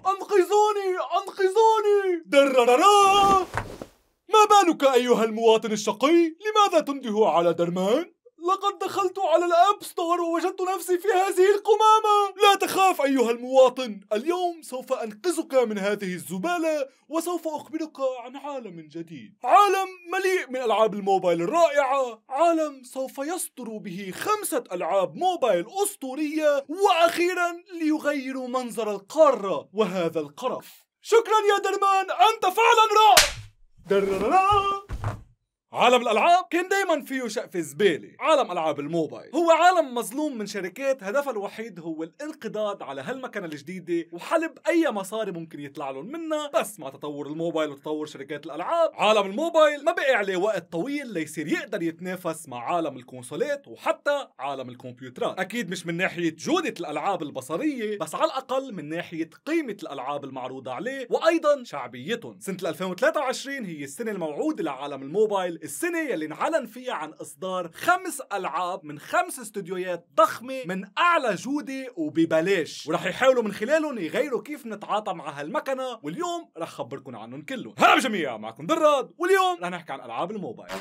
أنقذوني أنقذوني درررا ما بالك أيها المواطن الشقي لماذا تنده على درمان؟ لقد دخلت على الاب ستور ووجدت نفسي في هذه القمامة لا تخاف ايها المواطن اليوم سوف انقذك من هذه الزبالة وسوف اخبرك عن عالم جديد عالم مليء من العاب الموبايل الرائعة عالم سوف يصدر به خمسة العاب موبايل اسطورية واخيرا ليغير منظر القارة وهذا القرف شكرا يا درمان انت فعلا رائع عالم الالعاب كان دايما فيه شقفه زباله عالم العاب الموبايل هو عالم مظلوم من شركات هدفها الوحيد هو الانقضاض على هالمكنه الجديده وحلب اي مصاري ممكن يطلع لهم منها بس مع تطور الموبايل وتطور شركات الالعاب عالم الموبايل ما بقي عليه وقت طويل ليصير يقدر يتنافس مع عالم الكونسولات وحتى عالم الكمبيوترات اكيد مش من ناحيه جوده الالعاب البصريه بس على الاقل من ناحيه قيمه الالعاب المعروضه عليه وايضا شعبيتهم سنه 2023 هي السنه الموعوده لعالم الموبايل السنة يلي انعلن فيها عن إصدار خمس ألعاب من خمس استوديوهات ضخمة من أعلى جودة وببلاش ورح يحاولوا من خلالهم يغيروا كيف نتعاطى مع هالمكنة واليوم رح خبركن عنهم كلهم هلا جميعا معكم دراد واليوم رح نحكي عن ألعاب الموبايل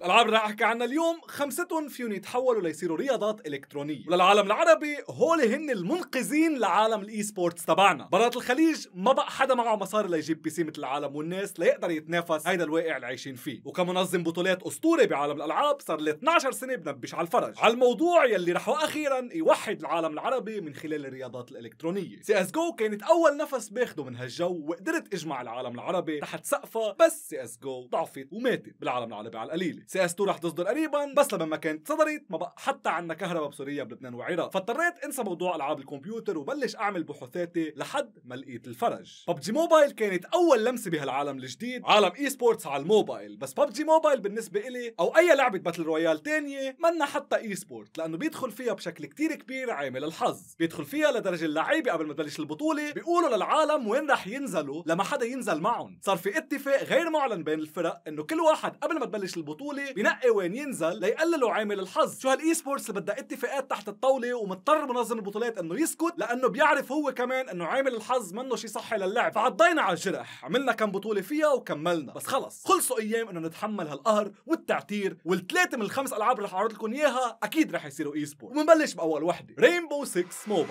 الالعاب اللي رح احكي عنها اليوم خمسه فيهم يتحولوا ليصيروا رياضات الكترونيه وللعالم العربي هول هن المنقذين لعالم الاي سبورتس تبعنا برات الخليج ما بقى حدا معه مصاري ليجيب بي سي مثل العالم والناس ليقدر يتنافس هيدا الواقع اللي عايشين فيه وكمنظم بطولات اسطوري بعالم الالعاب صار لي 12 سنه بنبش على الفرج على الموضوع يلي رح اخيرا يوحد العالم العربي من خلال الرياضات الالكترونيه سي اس جو كانت اول نفس باخده من هالجو وقدرت اجمع العالم العربي تحت سقفها بس سي اس جو ضعفت وماتت بالعالم العربي على القليله سي اس 2 رح تصدر قريبا بس لما ما كانت صدرت ما بقى حتى عندنا كهرباء بسوريا بلبنان وعراق فاضطريت انسى موضوع العاب الكمبيوتر وبلش اعمل بحوثاتي لحد ما لقيت الفرج ببجي موبايل كانت اول لمسه بهالعالم الجديد عالم اي سبورتس على الموبايل بس ببجي موبايل بالنسبه الي او اي لعبه باتل رويال تانية منا حتى اي سبورت لانه بيدخل فيها بشكل كتير كبير عامل الحظ بيدخل فيها لدرجه اللعيبه قبل ما تبلش البطوله بيقولوا للعالم وين رح ينزلوا لما حدا ينزل معهم صار في اتفاق غير معلن بين الفرق انه كل واحد قبل ما تبلش البطوله الطاوله بنقي وين ينزل ليقللوا عامل الحظ شو هالاي سبورتس اللي بدها اتفاقات تحت الطاوله ومضطر منظم البطولات انه يسكت لانه بيعرف هو كمان انه عامل الحظ منه شيء صحي للعب فعضينا على الجرح عملنا كم بطوله فيها وكملنا بس خلص خلصوا ايام انه نتحمل هالقهر والتعتير والثلاثه من الخمس العاب رح اعرض لكم اياها اكيد رح يصيروا اي سبورت وبنبلش باول وحده رينبو 6 موبايل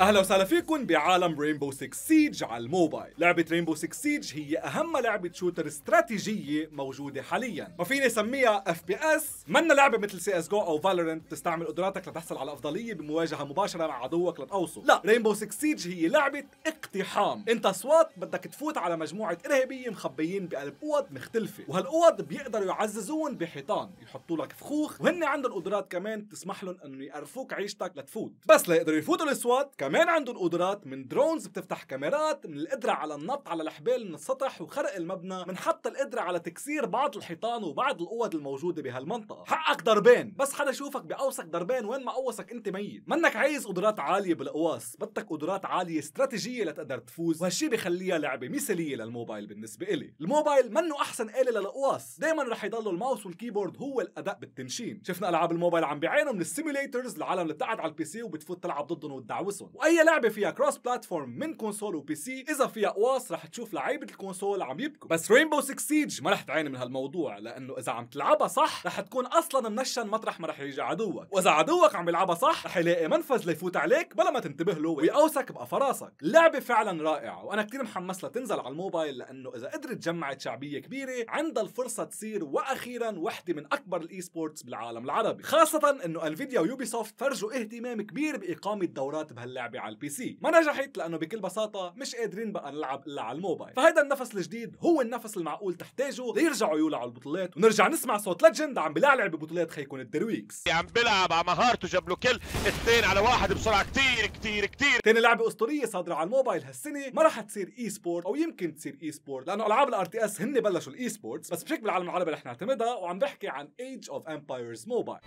اهلا وسهلا فيكم بعالم رينبو 6 سيج على الموبايل، لعبة رينبو 6 سيج هي اهم لعبة شوتر استراتيجية موجودة حاليا، ما فيني سميها اف بي اس، منا لعبة مثل سي اس جو او فالورنت بتستعمل قدراتك لتحصل على افضلية بمواجهة مباشرة مع عدوك لتقوصه، لا رينبو 6 سيج هي لعبة اقتحام، انت سوات بدك تفوت على مجموعة ارهابية مخبيين بقلب اوض مختلفة، وهالاوض بيقدروا يعززون بحيطان، يحطوا لك فخوخ، وهن عندهم قدرات كمان تسمح لهم انه يقرفوك عيشتك لتفوت، بس ليقدروا يفوتوا السوات كمان عندهم قدرات من درونز بتفتح كاميرات من القدرة على النط على الحبال من السطح وخرق المبنى من حتى القدرة على تكسير بعض الحيطان وبعض القوة الموجودة بهالمنطقة حقك ضربين بس حدا يشوفك بقوسك ضربين وين ما قوسك انت ميت منك عايز قدرات عالية بالقواس بدك قدرات عالية استراتيجية لتقدر تفوز وهالشي بخليها لعبة مثالية للموبايل بالنسبة إلي الموبايل منه أحسن آلة للقواس دايما رح يضلوا الماوس والكيبورد هو الأداء بالتنشين شفنا ألعاب الموبايل عم بيعانوا من السيميليترز العالم اللي بتقعد على البي سي وبتفوت تلعب ضدهم وتدعوسهم واي لعبه فيها كروس بلاتفورم من كونسول وبي سي اذا فيها قواص رح تشوف لعيبه الكونسول عم يبكوا بس رينبو 6 سيج ما رح تعاني من هالموضوع لانه اذا عم تلعبها صح رح تكون اصلا منشن مطرح ما رح يجي عدوك واذا عدوك عم يلعبها صح رح يلاقي منفذ ليفوت عليك بلا ما تنتبه له ويقوسك فراسك اللعبه فعلا رائعه وانا كثير محمس لتنزل على الموبايل لانه اذا قدرت جمعت شعبيه كبيره عندها الفرصه تصير واخيرا وحده من اكبر الاي سبورتس بالعالم العربي خاصه انه انفيديا ويوبي سوفت فرجوا اهتمام كبير باقامه دورات بهاللعبه اللعبه على البي سي ما نجحت لانه بكل بساطه مش قادرين بقى نلعب الا على الموبايل فهيدا النفس الجديد هو النفس المعقول تحتاجه ليرجعوا يولعوا البطولات ونرجع نسمع صوت ليجند عم بلعلع ببطولات خيكون الدرويكس عم بلعب على مهارته جاب له كل اثنين على واحد بسرعه كثير كثير كثير تاني لعبه اسطوريه صادره على الموبايل هالسنه ما رح تصير اي سبورت او يمكن تصير اي سبورت لانه العاب الار تي اس هن بلشوا الاي سبورتس بس بشكل بالعالم العربي رح نعتمدها وعم بحكي عن ايج اوف امبايرز موبايل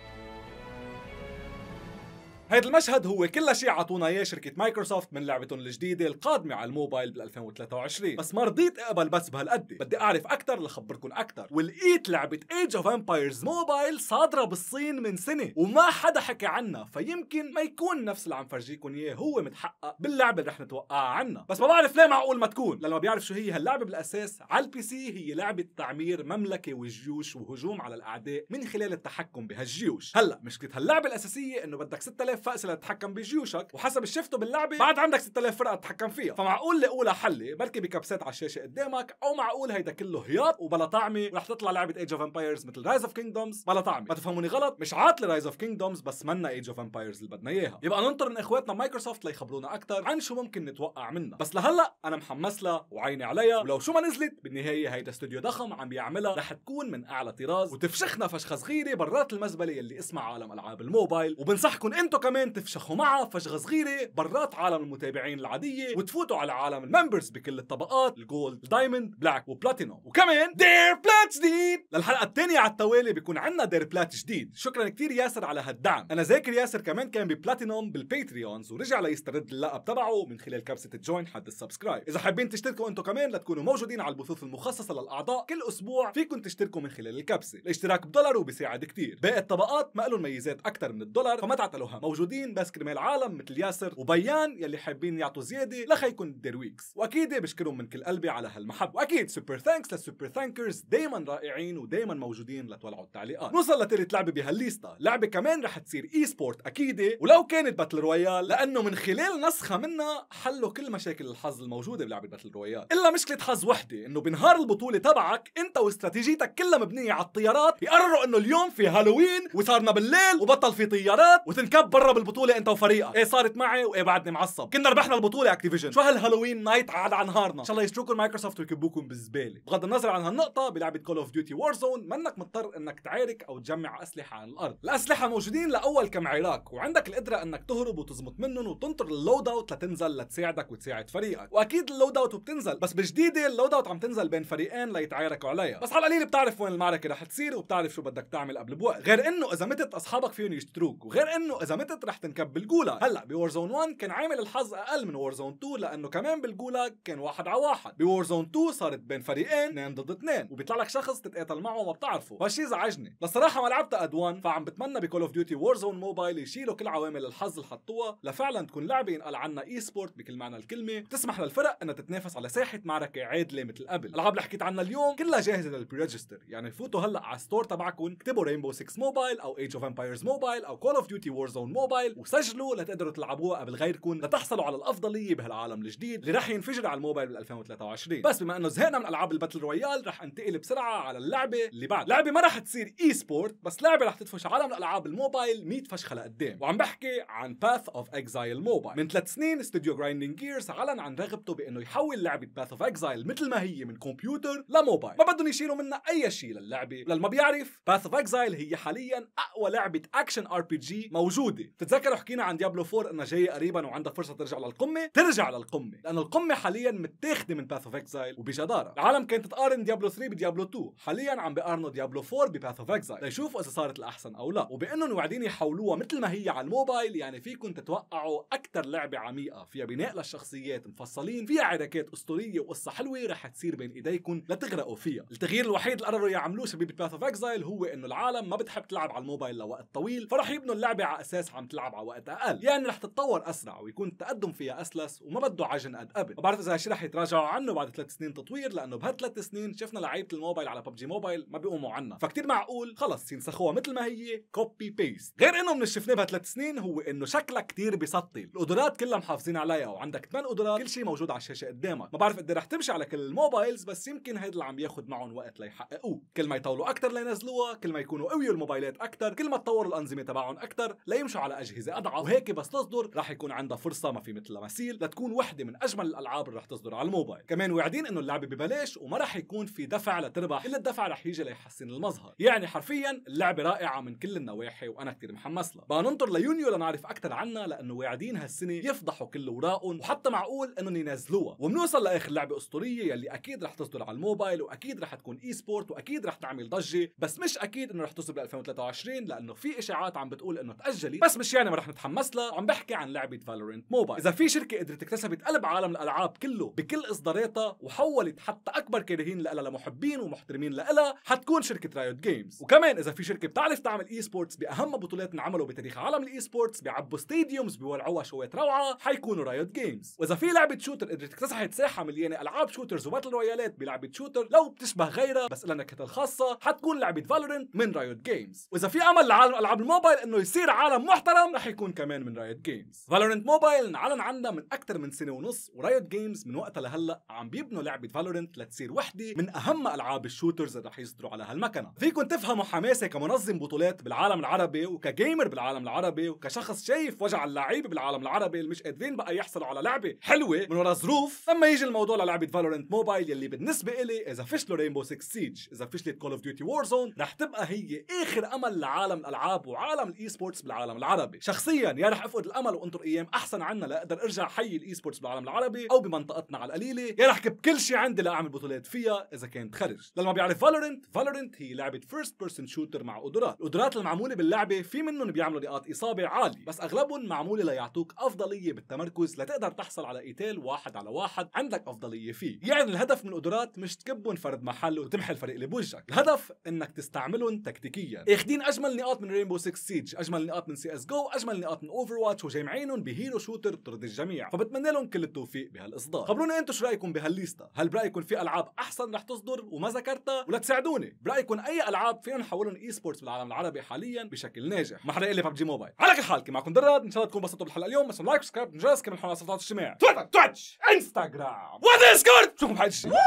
هيدا المشهد هو كل شيء عطونا اياه شركه مايكروسوفت من لعبتهم الجديده القادمه على الموبايل بال 2023 بس ما رضيت اقبل بس بهالقد بدي اعرف اكثر لخبركم اكثر ولقيت لعبه ايج اوف امبايرز موبايل صادره بالصين من سنه وما حدا حكى عنها فيمكن ما يكون نفس اللي عم فرجيكم اياه هو متحقق باللعبه اللي رح نتوقعها عنها بس ما بعرف ليه معقول ما تكون لانه ما بيعرف شو هي هاللعبه بالاساس على البي سي هي لعبه تعمير مملكه وجيوش وهجوم على الاعداء من خلال التحكم بهالجيوش هلا مشكله هاللعبه الاساسيه انه بدك 6000 فأسئلة لتتحكم بجيوشك وحسب شفته باللعبة بعد عندك 6000 فرقة تتحكم فيها فمعقول لأولى حلة بركي بكبسات على الشاشة قدامك أو معقول هيدا كله هياط وبلا طعمة ورح تطلع لعبة ايج اوف امبايرز مثل رايز اوف كينجدومز بلا طعمة ما تفهموني غلط مش عاطلة رايز اوف كينجدومز بس منا ايج اوف امبايرز اللي بدنا اياها يبقى ننطر من اخواتنا مايكروسوفت ليخبرونا اكثر عن شو ممكن نتوقع منها بس لهلا انا محمس لها وعيني عليها ولو شو ما نزلت بالنهاية هيدا استوديو ضخم عم بيعملها رح تكون من اعلى طراز وتفشخنا فشخة صغيرة برات المزبلة اللي اسمها عالم العاب الموبايل وبنصحكم انتم كمان تفشخوا معها فشخه صغيره برات عالم المتابعين العاديه وتفوتوا على عالم الممبرز بكل الطبقات الجولد دايموند بلاك وبلاتينوم وكمان دير بلات جديد للحلقه الثانيه على التوالي بيكون عندنا دير بلات جديد شكرا كثير ياسر على هالدعم انا ذاكر ياسر كمان كان ببلاتينوم بالباتريونز ورجع ليسترد اللقب تبعه من خلال كبسه الجوين حد السبسكرايب اذا حابين تشتركوا انتم كمان لتكونوا موجودين على البثوث المخصصه للاعضاء كل اسبوع فيكم تشتركوا من خلال الكبسه الاشتراك بدولار وبيساعد كثير باقي الطبقات ما لهم ميزات اكثر من الدولار فما تعتلوها موجود موجودين بس كرمال عالم مثل ياسر وبيان يلي حابين يعطوا زياده لخيكن الدرويكس واكيد بشكرهم من كل قلبي على هالمحبه واكيد سوبر ثانكس للسوبر ثانكرز دايما رائعين ودايما موجودين لتولعوا التعليقات نوصل لثالث لعبه بهالليستا لعبه كمان رح تصير اي سبورت اكيد ولو كانت باتل رويال لانه من خلال نسخه منها حلوا كل مشاكل الحظ الموجوده بلعبه باتل رويال الا مشكله حظ وحده انه بنهار البطوله تبعك انت واستراتيجيتك كلها مبنيه على الطيارات يقرروا انه اليوم في هالوين وصارنا بالليل وبطل في طيارات وتنكب برا خرب البطوله انت وفريقك ايه صارت معي وايه بعدني معصب كنا ربحنا البطوله اكتيفيجن شو هالهالوين نايت عاد على نهارنا ان شاء الله يشتروكم مايكروسوفت ويكبوكم بالزباله بغض النظر عن هالنقطه بلعبه كول اوف ديوتي وور زون منك مضطر انك تعارك او تجمع اسلحه عن الارض الاسلحه موجودين لاول كم عراك وعندك القدره انك تهرب وتزمط منهم وتنطر اللود اوت لتنزل لتساعدك وتساعد فريقك واكيد اللود اوت بتنزل بس بالجديده اللود اوت عم تنزل بين فريقين ليتعاركوا عليها بس على القليل بتعرف وين المعركه رح تصير وبتعرف شو بدك تعمل قبل بوقت غير انه اذا متت اصحابك فيهم يشتروك وغير انه اذا متت ماتت رح تنكب بالجولاج هلا بور زون 1 كان عامل الحظ اقل من وور زون 2 لانه كمان بالجولاج كان واحد على واحد بور زون 2 صارت بين فريقين اثنين ضد اثنين وبيطلع لك شخص تتقاتل معه وما بتعرفه وهالشيء زعجني بس صراحه ما لعبت اد 1 فعم بتمنى بكول اوف ديوتي وور زون موبايل يشيلوا كل عوامل الحظ اللي حطوها لفعلا تكون لعبه ينقال عنا اي سبورت بكل معنى الكلمه تسمح للفرق انها تتنافس على ساحه معركه عادله مثل قبل الالعاب اللي حكيت عنها اليوم كلها جاهزه للبريجستر يعني فوتوا هلا على الستور تبعكم اكتبوا رينبو 6 موبايل او ايج اوف امبايرز موبايل او كول اوف ديوتي وور زون الموبايل وسجلوا لتقدروا تلعبوها قبل غيركم لتحصلوا على الافضليه بهالعالم الجديد اللي رح ينفجر على الموبايل بال 2023 بس بما انه زهقنا من العاب الباتل رويال رح انتقل بسرعه على اللعبه اللي بعد لعبه ما رح تصير اي سبورت بس لعبه رح تدفش عالم الالعاب الموبايل 100 فشخه لقدام وعم بحكي عن باث اوف اكزايل موبايل من ثلاث سنين استوديو جرايندينج جيرز اعلن عن رغبته بانه يحول لعبه باث اوف اكزايل مثل ما هي من كمبيوتر لموبايل ما بدهم يشيلوا منها اي شيء للعبه للي ما بيعرف باث اوف اكزايل هي حاليا اقوى لعبه اكشن ار بي جي موجوده بتتذكروا حكينا عن ديابلو 4 انها جايه قريبا وعندها فرصه ترجع للقمه ترجع للقمه لانه القمه حاليا متاخده من باث اوف اكزايل وبجداره العالم كانت تقارن ديابلو 3 بديابلو 2 حاليا عم بيقارنوا ديابلو 4 بباث اوف اكزايل ليشوفوا اذا صارت الاحسن او لا وبانهم وعدين يحولوها مثل ما هي على الموبايل يعني فيكم تتوقعوا اكثر لعبه عميقه فيها بناء للشخصيات مفصلين فيها حركات اسطوريه وقصه حلوه رح تصير بين ايديكم لتغرقوا فيها التغيير الوحيد اللي قرروا يعملوه شبيبه باث اوف اكزايل هو انه العالم ما بتحب تلعب على الموبايل لوقت طويل فرح يبنوا اللعبه على اساس عم تلعب على وقت اقل يعني رح تتطور اسرع ويكون التقدم فيها اسلس وما بده عجن قد قبل ما بعرف اذا هالشيء رح يتراجعوا عنه بعد ثلاث سنين تطوير لانه بهالثلاث سنين شفنا لعيبه الموبايل على ببجي موبايل ما بيقوموا عنا فكتير معقول خلص ينسخوها مثل ما هي كوبي بيست غير انه من شفناه بهالثلاث سنين هو انه شكلها كتير بيسطل القدرات كلها محافظين عليها وعندك ثمان قدرات كل شيء موجود على الشاشه قدامك ما بعرف قد رح تمشي على كل الموبايلز بس يمكن هيدا اللي عم ياخذ معهم وقت ليحققوه كل ما يطولوا اكثر لينزلوها كل ما يكونوا قوي الموبايلات اكثر كل ما تطوروا الانظمه تبعهم اكثر ليمشوا على على أجهزة أضعف وهيك بس تصدر راح يكون عندها فرصة ما في مثل مثيل لتكون وحده من أجمل الألعاب اللي راح تصدر على الموبايل كمان واعدين إنه اللعبة ببلاش وما راح يكون في دفع لتربح إلا الدفع راح يجي ليحسن المظهر يعني حرفيا اللعبة رائعة من كل النواحي وأنا كثير محمس لها بقى ننطر ليونيو لنعرف أكثر عنها لأنه واعدين هالسنة يفضحوا كل أوراقهم وحتى معقول إنهم ينزلوها وبنوصل لآخر لعبة أسطورية يلي أكيد راح تصدر على الموبايل وأكيد راح تكون إي سبورت وأكيد راح تعمل ضجة بس مش أكيد إنه راح تصدر بال 2023 لأنه في إشاعات عم بتقول إنه تأجلت بس مش يعني ما رح نتحمس لها عم بحكي عن لعبه فالورنت موبايل اذا في شركه قدرت اكتسبت قلب عالم الالعاب كله بكل اصداراتها وحولت حتى اكبر كارهين لها لمحبين ومحترمين لها حتكون شركه رايوت جيمز وكمان اذا في شركه بتعرف تعمل اي سبورتس باهم بطولات انعملوا بتاريخ عالم الاي سبورتس بيعبوا ستاديومز بيولعوها شوات روعه حيكونوا رايوت جيمز واذا في لعبه شوتر قدرت اكتسحت ساحه مليانه العاب شوترز وباتل رويالات بلعبه شوتر لو بتشبه غيرها بس لها نكهتها الخاصه حتكون لعبه فالورنت من رايوت جيمز واذا في امل لعالم العاب الموبايل انه يصير عالم محترم البرام رح يكون كمان من رايت جيمز فالورنت موبايل انعلن عنها من اكثر من سنه ونص ورايت جيمز من وقتها لهلا عم بيبنوا لعبه فالورنت لتصير وحده من اهم العاب الشوترز اللي رح يصدروا على هالمكنه فيكم تفهموا حماسي كمنظم بطولات بالعالم العربي وكجيمر بالعالم العربي وكشخص شايف وجع اللعيبه بالعالم العربي اللي مش قادرين بقى يحصلوا على لعبه حلوه من ورا ظروف لما يجي الموضوع للعبه فالورنت موبايل يلي بالنسبه إلي اذا فشلوا رينبو 6 سيج اذا فشلت كول اوف ديوتي وور زون رح تبقى هي اخر امل لعالم الالعاب وعالم الاي سبورتس بالعالم العربي العربي شخصيا يا رح افقد الامل وانطر ايام احسن عنا لاقدر ارجع حي الاي سبورتس بالعالم العربي او بمنطقتنا على القليله يا رح كب كل شيء عندي لاعمل بطولات فيها اذا كانت خرج لما بيعرف فالورنت فالورنت هي لعبه فيرست بيرسون شوتر مع قدرات القدرات المعموله باللعبه في منهم بيعملوا نقاط اصابه عاليه بس اغلبهم معموله ليعطوك افضليه بالتمركز لتقدر تحصل على قتال واحد على واحد عندك افضليه فيه يعني الهدف من القدرات مش تكبهم فرد محل وتمحي الفريق اللي بوجهك الهدف انك تستعملهم تكتيكيا اخدين اجمل نقاط من رينبو 6 سيج اجمل نقاط من سي سيز جو اجمل نقاط من اوفر واتش وجامعينهم بهيرو شوتر ترضي الجميع فبتمنى لهم كل التوفيق بهالاصدار خبرونا انتم شو رايكم بهالليستا هل برايكم في العاب احسن رح تصدر وما ذكرتها ولا تساعدوني برايكم اي العاب فينا نحولهم اي سبورتس بالعالم العربي حاليا بشكل ناجح ما حدا لي ببجي موبايل على كل حال كي معكم دراد ان شاء الله تكونوا انبسطتوا بالحلقه اليوم بس لايك وسبسكرايب نجاز كمان على صفحات الاجتماعيه تويتر تويتش انستغرام وديسكورد نشوفكم بحلقه